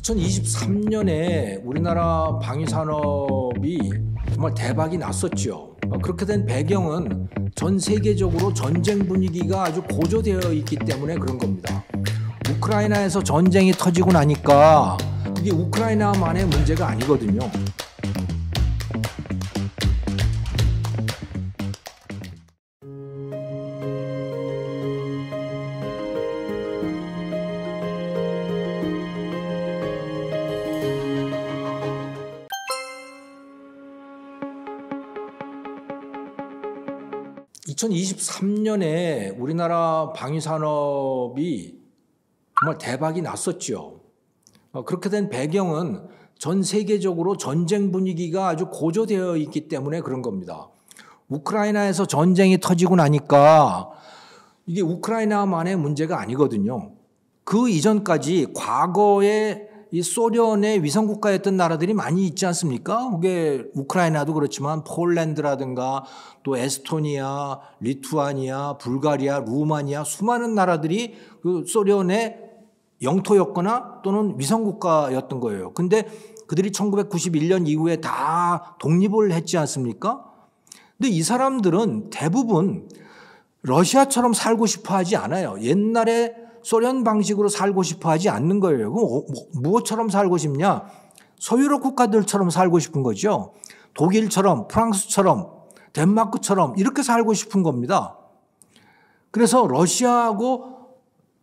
2023년에 우리나라 방위 산업이 정말 대박이 났었죠. 어, 그렇게 된 배경은 전 세계적으로 전쟁 분위기가 아주 고조되어 있기 때문에 그런 겁니다. 우크라이나에서 전쟁이 터지고 나니까 그게 우크라이나만의 문제가 아니거든요. 2023년에 우리나라 방위산업이 정말 대박이 났었죠. 어, 그렇게 된 배경은 전 세계적으로 전쟁 분위기가 아주 고조되어 있기 때문에 그런 겁니다. 우크라이나에서 전쟁이 터지고 나니까 이게 우크라이나만의 문제가 아니거든요. 그 이전까지 과거에 이 소련의 위성 국가였던 나라들이 많이 있지 않습니까? 그게 우크라이나도 그렇지만 폴란드라든가 또 에스토니아, 리투아니아, 불가리아, 루마니아 수많은 나라들이 그 소련의 영토였거나 또는 위성 국가였던 거예요. 근데 그들이 1991년 이후에 다 독립을 했지 않습니까? 근데 이 사람들은 대부분 러시아처럼 살고 싶어 하지 않아요. 옛날에 소련 방식으로 살고 싶어 하지 않는 거예요. 그럼 어, 뭐, 무엇처럼 살고 싶냐? 서유럽 국가들처럼 살고 싶은 거죠. 독일처럼, 프랑스처럼, 덴마크처럼 이렇게 살고 싶은 겁니다. 그래서 러시아하고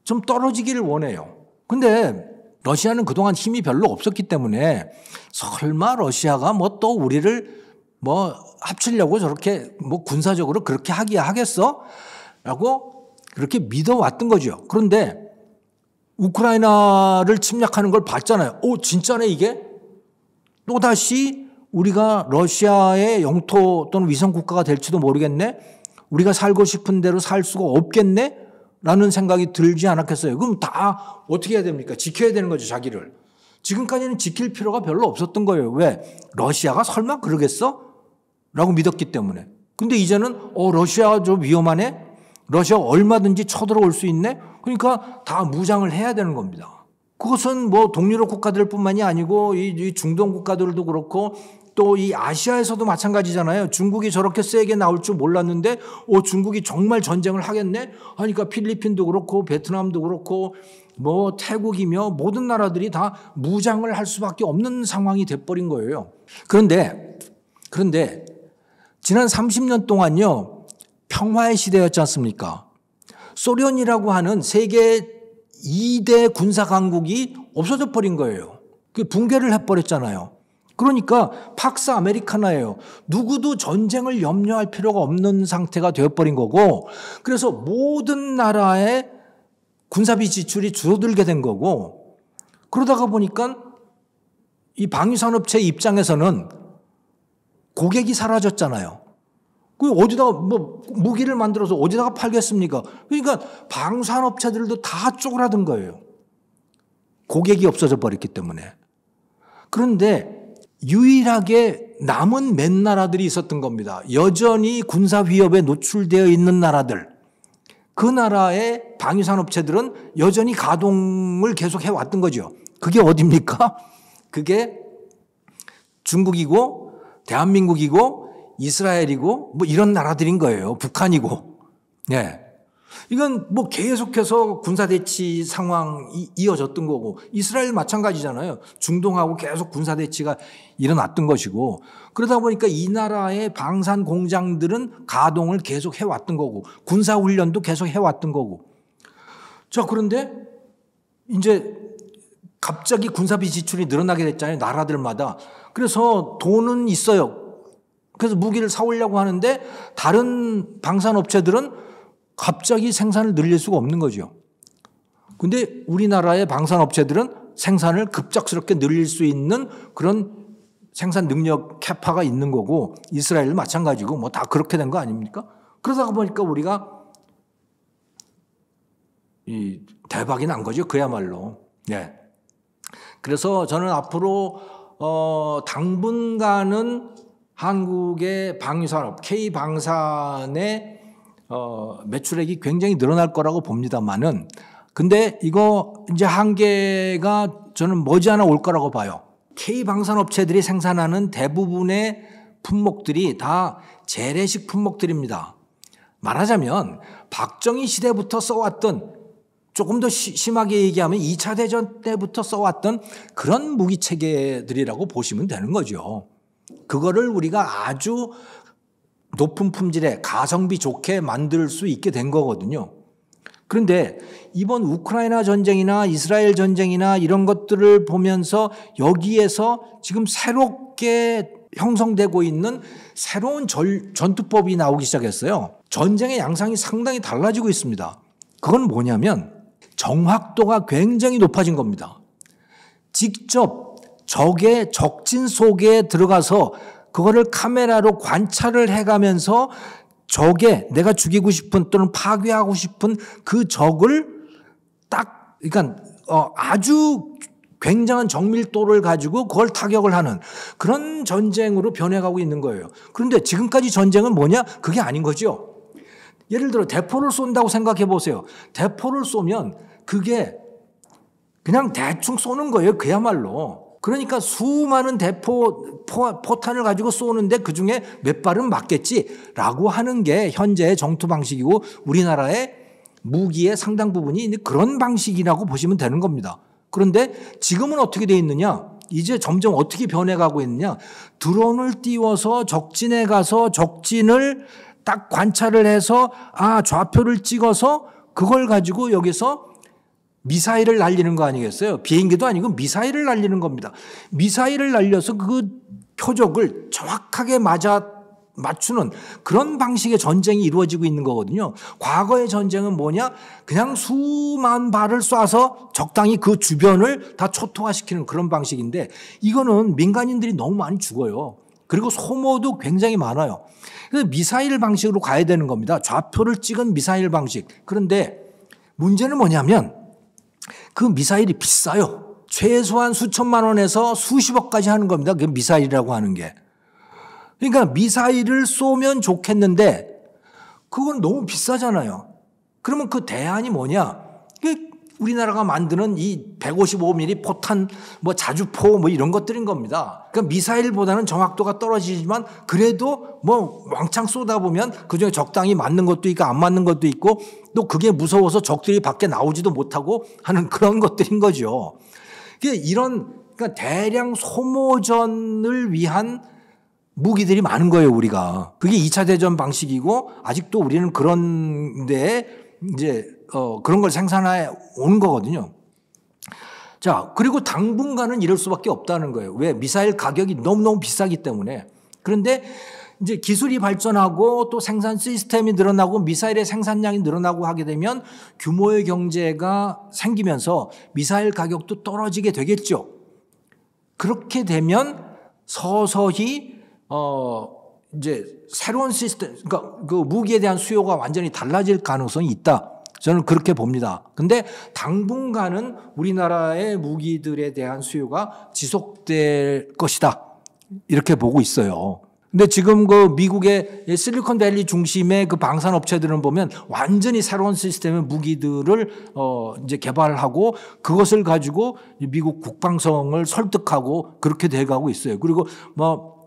좀 떨어지기를 원해요. 근데 러시아는 그동안 힘이 별로 없었기 때문에 설마 러시아가 뭐 또 우리를 뭐 합치려고 저렇게 뭐 군사적으로 그렇게 하기 하겠어? 라고 그렇게 믿어왔던 거죠. 그런데 우크라이나를 침략하는 걸 봤잖아요. 오, 진짜네, 이게? 또다시 우리가 러시아의 영토 또는 위성국가가 될지도 모르겠네? 우리가 살고 싶은 대로 살 수가 없겠네? 라는 생각이 들지 않았겠어요. 그럼 다 어떻게 해야 됩니까? 지켜야 되는 거죠, 자기를. 지금까지는 지킬 필요가 별로 없었던 거예요. 왜? 러시아가 설마 그러겠어? 라고 믿었기 때문에. 근데 이제는, 어, 러시아 가좀 위험하네? 러시아 얼마든지 쳐들어올 수 있네? 그러니까 다 무장을 해야 되는 겁니다. 그것은 뭐 동유럽 국가들 뿐만이 아니고 이 중동 국가들도 그렇고 또 이 아시아에서도 마찬가지잖아요. 중국이 저렇게 세게 나올 줄 몰랐는데 오, 중국이 정말 전쟁을 하겠네? 하니까 필리핀도 그렇고 베트남도 그렇고 뭐 태국이며 모든 나라들이 다 무장을 할 수밖에 없는 상황이 돼버린 거예요. 그런데, 그런데 지난 30년 동안요. 평화의 시대였지 않습니까? 소련이라고 하는 세계 2대 군사강국이 없어져 버린 거예요. 그 붕괴를 해버렸잖아요. 그러니까 팍스 아메리카나예요. 누구도 전쟁을 염려할 필요가 없는 상태가 되어버린 거고 그래서 모든 나라의 군사비 지출이 줄어들게 된 거고 그러다가 보니까 이 방위산업체 입장에서는 고객이 사라졌잖아요. 그 어디다가 뭐 무기를 만들어서 어디다가 팔겠습니까? 그러니까 방산업체들도 다 쪼그라든 거예요. 고객이 없어져 버렸기 때문에. 그런데 유일하게 남은 몇 나라들이 있었던 겁니다. 여전히 군사 위협에 노출되어 있는 나라들. 그 나라의 방위산업체들은 여전히 가동을 계속 해왔던 거죠. 그게 어딥니까? 그게 중국이고 대한민국이고 이스라엘이고 뭐 이런 나라들인 거예요. 북한이고. 네. 이건 뭐 계속해서 군사대치 상황이 이어졌던 거고 이스라엘 마찬가지잖아요. 중동하고 계속 군사대치가 일어났던 것이고 그러다 보니까 이 나라의 방산 공장들은 가동을 계속 해왔던 거고 군사훈련도 계속 해왔던 거고 자, 그런데 이제 갑자기 군사비 지출이 늘어나게 됐잖아요. 나라들마다. 그래서 돈은 있어요. 그래서 무기를 사오려고 하는데 다른 방산업체들은 갑자기 생산을 늘릴 수가 없는 거죠. 근데 우리나라의 방산업체들은 생산을 급작스럽게 늘릴 수 있는 그런 생산 능력 캐파가 있는 거고 이스라엘도 마찬가지고 뭐 다 그렇게 된 거 아닙니까? 그러다 보니까 우리가 이 대박이 난 거죠. 그야말로. 예. 그래서 저는 앞으로 어 당분간은 한국의 방산업 K 방산의 어, 매출액이 굉장히 늘어날 거라고 봅니다만은 근데 이거 이제 한계가 저는 머지않아 올 거라고 봐요. K 방산 업체들이 생산하는 대부분의 품목들이 다 재래식 품목들입니다. 말하자면 박정희 시대부터 써왔던 조금 더 시, 심하게 얘기하면 2차 대전 때부터 써왔던 그런 무기 체계들이라고 보시면 되는 거죠. 그거를 우리가 아주 높은 품질의 가성비 좋게 만들 수 있게 된 거거든요. 그런데 이번 우크라이나 전쟁이나 이스라엘 전쟁이나 이런 것들을 보면서 여기에서 지금 새롭게 형성되고 있는 새로운 절, 전투법이 나오기 시작했어요. 전쟁의 양상이 상당히 달라지고 있습니다. 그건 뭐냐면 정확도가 굉장히 높아진 겁니다. 직접 적의 적진 속에 들어가서 그거를 카메라로 관찰을 해가면서 적에 내가 죽이고 싶은 또는 파괴하고 싶은 그 적을 딱 그러니까 어, 아주 굉장한 정밀도를 가지고 그걸 타격을 하는 그런 전쟁으로 변해가고 있는 거예요. 그런데 지금까지 전쟁은 뭐냐? 그게 아닌 거죠. 예를 들어 대포를 쏜다고 생각해 보세요. 대포를 쏘면 그게 그냥 대충 쏘는 거예요. 그야말로. 그러니까 수많은 대포 포, 탄을 가지고 쏘는데 그 중에 몇 발은 맞겠지라고 하는 게 현재의 정투 방식이고 우리나라의 무기의 상당 부분이 그런 방식이라고 보시면 되는 겁니다. 그런데 지금은 어떻게 돼 있느냐? 이제 점점 어떻게 변해가고 있느냐? 드론을 띄워서 적진에 가서 적진을 딱 관찰을 해서 아 좌표를 찍어서 그걸 가지고 여기서 미사일을 날리는 거 아니겠어요? 비행기도 아니고 미사일을 날리는 겁니다. 미사일을 날려서 그 표적을 정확하게 맞아 맞추는 그런 방식의 전쟁이 이루어지고 있는 거거든요. 과거의 전쟁은 뭐냐? 그냥 수만 발을 쏴서 적당히 그 주변을 다 초토화시키는 그런 방식인데 이거는 민간인들이 너무 많이 죽어요. 그리고 소모도 굉장히 많아요. 그래서 미사일 방식으로 가야 되는 겁니다. 좌표를 찍은 미사일 방식. 그런데 문제는 뭐냐면 그 미사일이 비싸요. 최소한 수천만 원에서 수십억까지 하는 겁니다. 그 미사일이라고 하는 게. 그러니까 미사일을 쏘면 좋겠는데 그건 너무 비싸잖아요. 그러면 그 대안이 뭐냐? 우리나라가 만드는 이 155mm 포탄, 뭐 자주포 뭐 이런 것들인 겁니다. 그러니까 미사일보다는 정확도가 떨어지지만 그래도 뭐 왕창 쏟아보면 그 중에 적당히 맞는 것도 있고 안 맞는 것도 있고 또 그게 무서워서 적들이 밖에 나오지도 못하고 하는 그런 것들인 거죠. 그러니까 이런 그러니까 대량 소모전을 위한 무기들이 많은 거예요, 우리가. 그게 2차 대전 방식이고 아직도 우리는 그런 데 이제 어, 그런 걸 생산해 오는 거거든요. 자, 그리고 당분간은 이럴 수밖에 없다는 거예요. 왜? 미사일 가격이 너무너무 비싸기 때문에. 그런데 이제 기술이 발전하고 또 생산 시스템이 늘어나고 미사일의 생산량이 늘어나고 하게 되면 규모의 경제가 생기면서 미사일 가격도 떨어지게 되겠죠. 그렇게 되면 서서히 어 이제 새로운 시스템 그러니까 그 무기에 대한 수요가 완전히 달라질 가능성이 있다. 저는 그렇게 봅니다. 근데 당분간은 우리나라의 무기들에 대한 수요가 지속될 것이다. 이렇게 보고 있어요. 근데 지금 그 미국의 실리콘밸리 중심의 그 방산 업체들은 보면 완전히 새로운 시스템의 무기들을 어 이제 개발하고 그것을 가지고 미국 국방성을 설득하고 그렇게 돼 가고 있어요. 그리고 뭐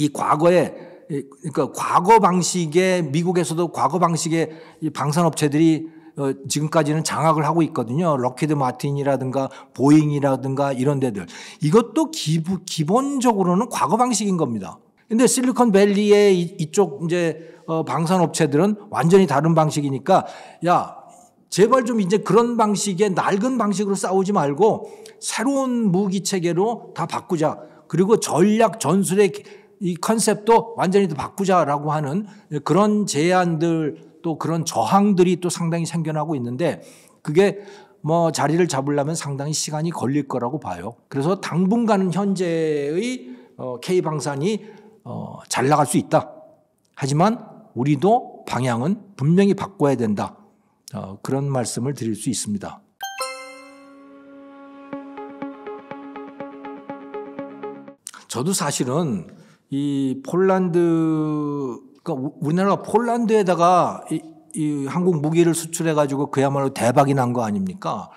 이 과거에 그러니까 과거 방식의 미국에서도 과거 방식의 방산 업체들이 어, 지금까지는 장악을 하고 있거든요. 럭키드 마틴이라든가 보잉이라든가 이런 데들. 이것도 기부, 기본적으로는 과거 방식인 겁니다. 근데 실리콘밸리의 이쪽 이제 어, 방산 업체들은 완전히 다른 방식이니까 야 제발 좀 이제 그런 방식에 낡은 방식으로 싸우지 말고 새로운 무기 체계로 다 바꾸자. 그리고 전략 전술의 이 컨셉도 완전히 바꾸자라고 하는 그런 제안들 또 그런 저항들이 또 상당히 생겨나고 있는데 그게 뭐 자리를 잡으려면 상당히 시간이 걸릴 거라고 봐요. 그래서 당분간은 현재의 어, K 방산이 어, 잘 나갈 수 있다. 하지만 우리도 방향은 분명히 바꿔야 된다. 어, 그런 말씀을 드릴 수 있습니다. 저도 사실은 이 폴란드 그러니까 우리나라가 폴란드에다가 이, 이 한국 무기를 수출해 가지고 그야말로 대박이 난 거 아닙니까?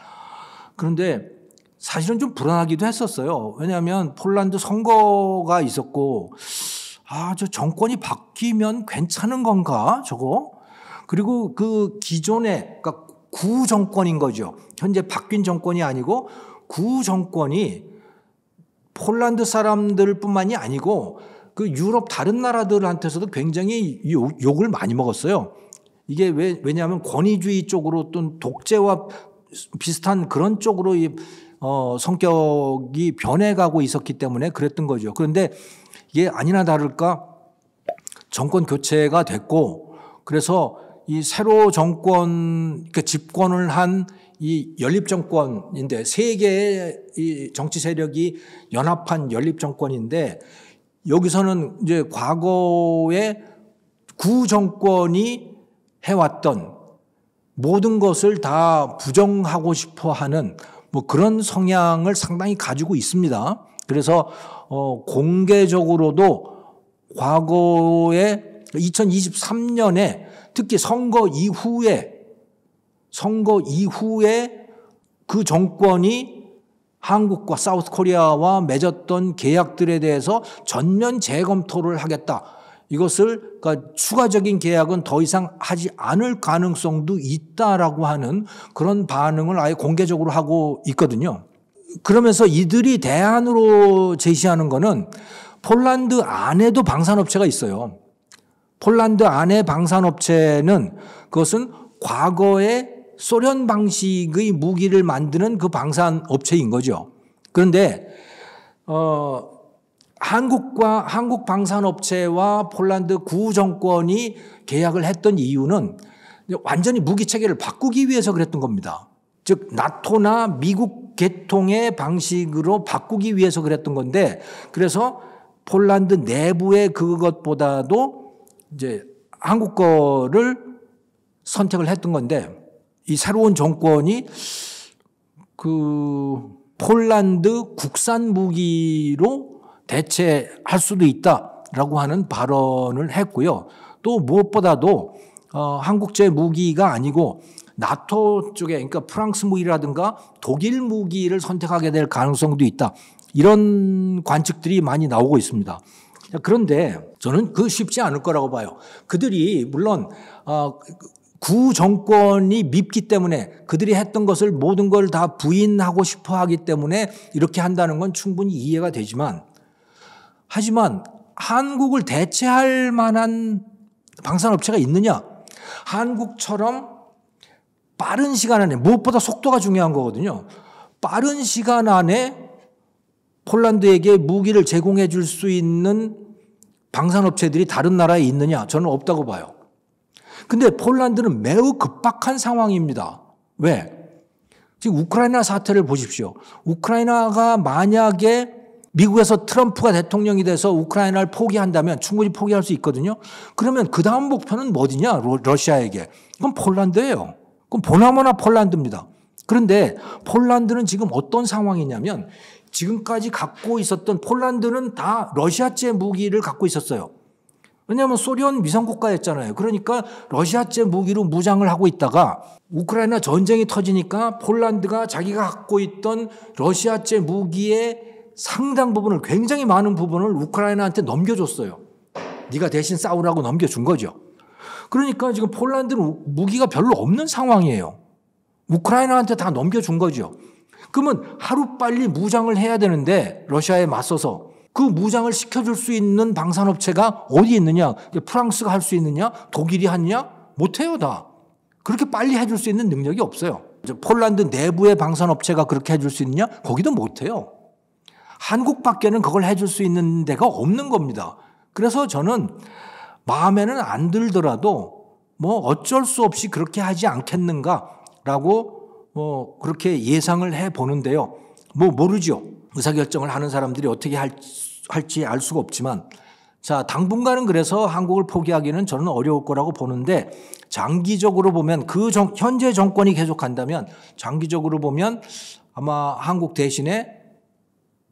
그런데 사실은 좀 불안하기도 했었어요. 왜냐하면 폴란드 선거가 있었고 아, 저 정권이 바뀌면 괜찮은 건가? 저거? 그리고 그 기존의 그러니까 구정권인 거죠. 현재 바뀐 정권이 아니고 구정권이 폴란드 사람들뿐만이 아니고 그 유럽 다른 나라들한테서도 굉장히 욕을 많이 먹었어요. 이게 왜, 왜냐하면 권위주의 쪽으로 또 독재와 비슷한 그런 쪽으로 이, 어, 성격이 변해가고 있었기 때문에 그랬던 거죠. 그런데 이게 아니나 다를까 정권 교체가 됐고 그래서 이 새로 정권 그 집권을 한 이 연립 정권인데 세 개의 이 정치 세력이 연합한 연립 정권인데 여기서는 이제 과거의 구정권이 해왔던 모든 것을 다 부정하고 싶어 하는 뭐 그런 성향을 상당히 가지고 있습니다. 그래서 어 공개적으로도 과거에 2023년에 특히 선거 이후에 선거 이후에 그 정권이 한국과 사우스 코리아와 맺었던 계약들에 대해서 전면 재검토를 하겠다. 이것을 그러니까 추가적인 계약은 더 이상 하지 않을 가능성도 있다라고 하는 그런 반응을 아예 공개적으로 하고 있거든요. 그러면서 이들이 대안으로 제시하는 거는 폴란드 안에도 방산업체가 있어요. 폴란드 안에 방산업체는 그것은 과거에 소련 방식의 무기를 만드는 그 방산 업체인 거죠. 그런데 어, 한국과 한국 방산 업체와 폴란드 구 정권이 계약을 했던 이유는 완전히 무기 체계를 바꾸기 위해서 그랬던 겁니다. 즉 나토나 미국 계통의 방식으로 바꾸기 위해서 그랬던 건데 그래서 폴란드 내부의 그것보다도 이제 한국 거를 선택을 했던 건데 이 새로운 정권이 그 폴란드 국산 무기로 대체할 수도 있다라고 하는 발언을 했고요. 또 무엇보다도 어, 한국제 무기가 아니고 나토 쪽에 그러니까 프랑스 무기라든가 독일 무기를 선택하게 될 가능성도 있다. 이런 관측들이 많이 나오고 있습니다. 그런데 저는 그 쉽지 않을 거라고 봐요. 그들이 물론 어, 구정권이 밉기 때문에 그들이 했던 것을 모든 걸 다 부인하고 싶어 하기 때문에 이렇게 한다는 건 충분히 이해가 되지만 하지만 한국을 대체할 만한 방산업체가 있느냐? 한국처럼 빠른 시간 안에 무엇보다 속도가 중요한 거거든요. 빠른 시간 안에 폴란드에게 무기를 제공해 줄 수 있는 방산업체들이 다른 나라에 있느냐? 저는 없다고 봐요. 근데 폴란드는 매우 급박한 상황입니다. 왜? 지금 우크라이나 사태를 보십시오. 우크라이나가 만약에 미국에서 트럼프가 대통령이 돼서 우크라이나를 포기한다면 충분히 포기할 수 있거든요. 그러면 그 다음 목표는 뭐디냐? 러시아에게. 그건 폴란드예요. 그럼 보나마나 폴란드입니다. 그런데 폴란드는 지금 어떤 상황이냐면 지금까지 갖고 있었던 폴란드는 다 러시아제 무기를 갖고 있었어요. 왜냐하면 소련 위성국가였잖아요. 그러니까 러시아제 무기로 무장을 하고 있다가 우크라이나 전쟁이 터지니까 폴란드가 자기가 갖고 있던 러시아제 무기의 상당 부분을 굉장히 많은 부분을 우크라이나한테 넘겨줬어요. 네가 대신 싸우라고 넘겨준 거죠. 그러니까 지금 폴란드는 무기가 별로 없는 상황이에요. 우크라이나한테 다 넘겨준 거죠. 그러면 하루빨리 무장을 해야 되는데 러시아에 맞서서 그 무장을 시켜줄 수 있는 방산업체가 어디 있느냐? 프랑스가 할 수 있느냐? 독일이 하느냐? 못해요, 다. 그렇게 빨리 해줄 수 있는 능력이 없어요. 폴란드 내부의 방산업체가 그렇게 해줄 수 있느냐? 거기도 못해요. 한국 밖에는 그걸 해줄 수 있는 데가 없는 겁니다. 그래서 저는 마음에는 안 들더라도 뭐 어쩔 수 없이 그렇게 하지 않겠는가라고 뭐 그렇게 예상을 해 보는데요. 뭐 모르죠. 의사결정을 하는 사람들이 어떻게 할, 할지 알 수가 없지만 자, 당분간은 그래서 한국을 포기하기는 저는 어려울 거라고 보는데 장기적으로 보면 그 정, 현재 정권이 계속 한다면 장기적으로 보면 아마 한국 대신에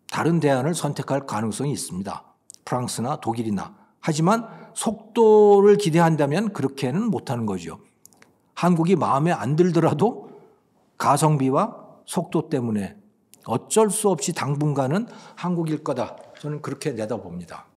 다른 대안을 선택할 가능성이 있습니다. 프랑스나 독일이나. 하지만 속도를 기대한다면 그렇게는 못하는 거죠. 한국이 마음에 안 들더라도 가성비와 속도 때문에 어쩔 수 없이 당분간은 한국일 거다. 저는 그렇게 내다봅니다.